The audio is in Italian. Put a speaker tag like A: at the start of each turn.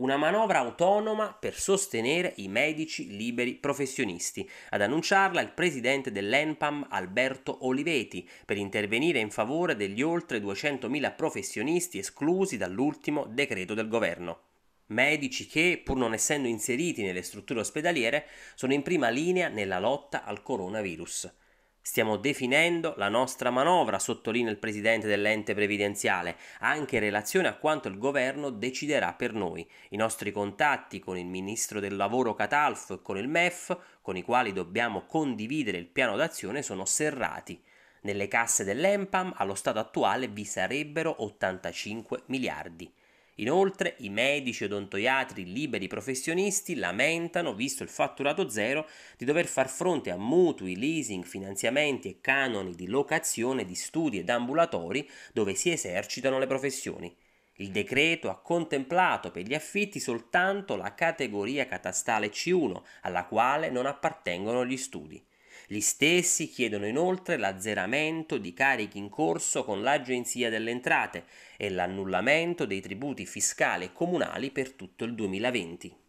A: una manovra autonoma per sostenere i medici liberi professionisti. Ad annunciarla il presidente dell'ENPAM Alberto Oliveti per intervenire in favore degli oltre 200.000 professionisti esclusi dall'ultimo decreto del governo medici che, pur non essendo inseriti nelle strutture ospedaliere, sono in prima linea nella lotta al coronavirus. Stiamo definendo la nostra manovra, sottolinea il presidente dell'ente previdenziale, anche in relazione a quanto il governo deciderà per noi. I nostri contatti con il ministro del lavoro Catalfo e con il MEF, con i quali dobbiamo condividere il piano d'azione, sono serrati. Nelle casse dell'EMPAM allo stato attuale vi sarebbero 85 miliardi. Inoltre i medici odontoiatri liberi professionisti lamentano, visto il fatturato zero, di dover far fronte a mutui, leasing, finanziamenti e canoni di locazione di studi ed ambulatori dove si esercitano le professioni. Il decreto ha contemplato per gli affitti soltanto la categoria catastale C1, alla quale non appartengono gli studi. Gli stessi chiedono inoltre l'azzeramento di carichi in corso con l'Agenzia delle Entrate e l'annullamento dei tributi fiscali e comunali per tutto il 2020.